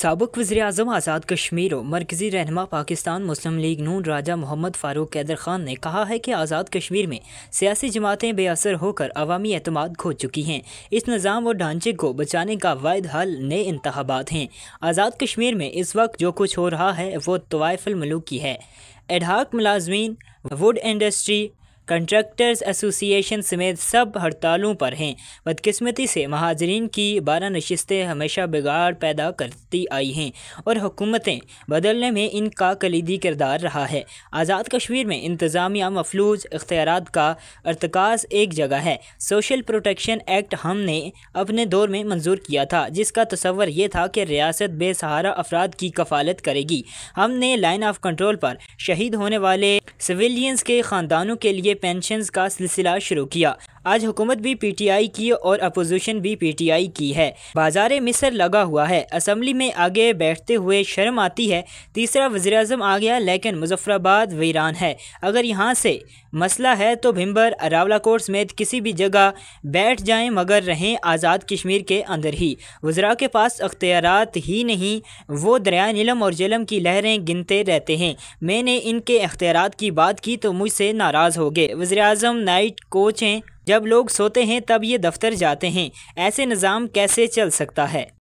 सबक वजी अजम आज़ाद कश्मीर और मरकज़ी रहनमा पाकिस्तान मुस्लिम लीग नून राजा मोहम्मद फ़ारूक कैदर ख़ान ने कहा है कि आज़ाद कश्मीर में सियासी जमातें बेअसर होकर अवामी अतमाद खो चुकी हैं इस निज़ाम और ढांचे को बचाने का वायद हल नए इंतबात हैं आज़ाद कश्मीर में इस वक्त जो कुछ हो रहा है वो तवायफुलमलूक की है एडहाक मुलाजमीन वुड इंडस्ट्री कंट्रैक्टर्स एसोसिएशन समेत सब हड़तालों पर हैं बदकस्मती से महाजरीन की बारह नशस्तें हमेशा बिगाड़ पैदा करती आई हैं और हुकूमतें बदलने में इनका कलीदी किरदार रहा है आज़ाद कश्मीर में इंतज़ामिया मफलूज इख्तियार का अरतक एक जगह है सोशल प्रोटेक्शन एक्ट हमने अपने दौर में मंजूर किया था जिसका तस्वर ये था कि रियासत बेसहारा अफराद की कफालत करेगी हमने लाइन ऑफ कंट्रोल पर शहीद होने वाले सिविलियंस के ख़ानदानों के लिए पेंशन का सिलसिला शुरू किया आज हुकूमत भी पीटीआई की और अपोजिशन भी पीटीआई की है बाजार मिसर लगा हुआ है असम्बली में आगे बैठते हुए शर्म आती है तीसरा वजी आ गया लेकिन मुजफ्फराबाद वीरान है अगर यहाँ से मसला है तो भिम्बर अरावला कोट समेत किसी भी जगह बैठ जाएं मगर रहें आज़ाद कश्मीर के अंदर ही वजरा के पास अख्तियारत ही नहीं वो दरिया नीलम और जलम की लहरें गिनते रहते हैं मैंने इनके अख्तियार की बात की तो मुझसे नाराज़ हो गए वजी नाइट कोच हैं जब लोग सोते हैं तब ये दफ्तर जाते हैं ऐसे निज़ाम कैसे चल सकता है